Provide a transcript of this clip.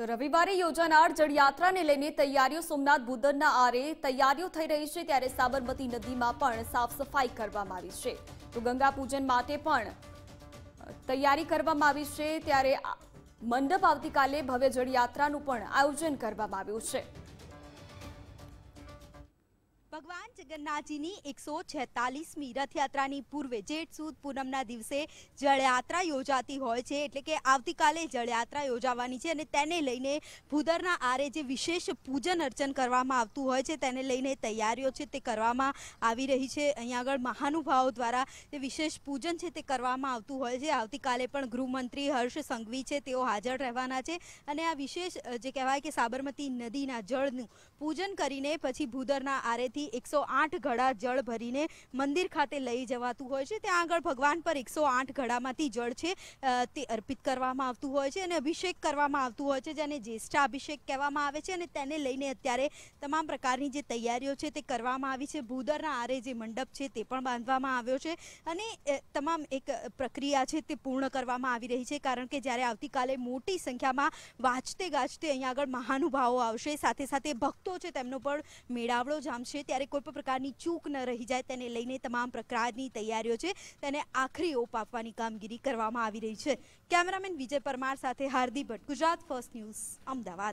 તો રવિવારે યોજાનાર જળયાત્રાને લઈને તૈયારીઓ સોમનાથ ભૂદરના આરે તૈયારીઓ થઈ રહી છે ત્યારે સાબરમતી નદીમાં પણ સાફ સફાઈ કરવામાં આવી છે તો ગંગા પૂજન માટે પણ તૈયારી કરવામાં આવી છે ત્યારે મંડપ આવતીકાલે ભવ્ય જળયાત્રાનું પણ આયોજન કરવામાં આવ્યું છે ભગવાન જગન્નાથજીની એકસો છેતાલીસમી રથયાત્રાની પૂર્વે જેઠ સુદ પૂનમના દિવસે જળયાત્રા યોજાતી હોય છે એટલે કે આવતીકાલે જળયાત્રા યોજાવાની છે અને તેને લઈને ભૂદરના આરે જે વિશેષ પૂજન અર્ચન કરવામાં આવતું હોય છે તેને લઈને તૈયારીઓ છે તે કરવામાં આવી રહી છે અહીંયા આગળ મહાનુભાવો દ્વારા જે વિશેષ પૂજન છે તે કરવામાં આવતું હોય છે આવતીકાલે પણ ગૃહમંત્રી હર્ષ સંઘવી છે તેઓ હાજર રહેવાના છે અને આ વિશેષ જે કહેવાય કે સાબરમતી નદીના જળનું પૂજન કરીને પછી ભૂદરના આરેથી એકસો આઠ ઘડા જળ ભરીને મંદિર ખાતે લઈ જવાતું હોય છે ત્યાં આગળ ભગવાન પર એકસો આઠ ઘડામાંથી જળ છે તે અર્પિત કરવામાં આવતું હોય છે અને અભિષેક કરવામાં આવતું હોય છે જેને જ્યેષ્ઠા અભિષેક કહેવામાં આવે છે અને તેને લઈને અત્યારે તમામ પ્રકારની જે તૈયારીઓ છે તે કરવામાં આવી છે ભૂદરના આરે જે મંડપ છે તે પણ બાંધવામાં આવ્યો છે અને તમામ એક પ્રક્રિયા છે તે પૂર્ણ કરવામાં આવી રહી છે કારણ કે જ્યારે આવતીકાલે મોટી સંખ્યામાં વાંચતે ગાજતે અહીંયા આગળ મહાનુભાવો આવશે સાથે સાથે ભક્તો છે તેમનો પણ મેળાવડો જામશે ત્યારે ત્યારે કોઈ પણ પ્રકારની ચૂક ન રહી જાય તેને લઈને તમામ પ્રકારની તૈયારીઓ છે તેને આખરી ઓપ આપવાની કામગીરી કરવામાં આવી રહી છે કેમેરામેન વિજય પરમાર સાથે હાર્દિક ભટ્ટ ગુજરાત ફર્સ્ટ ન્યૂઝ અમદાવાદ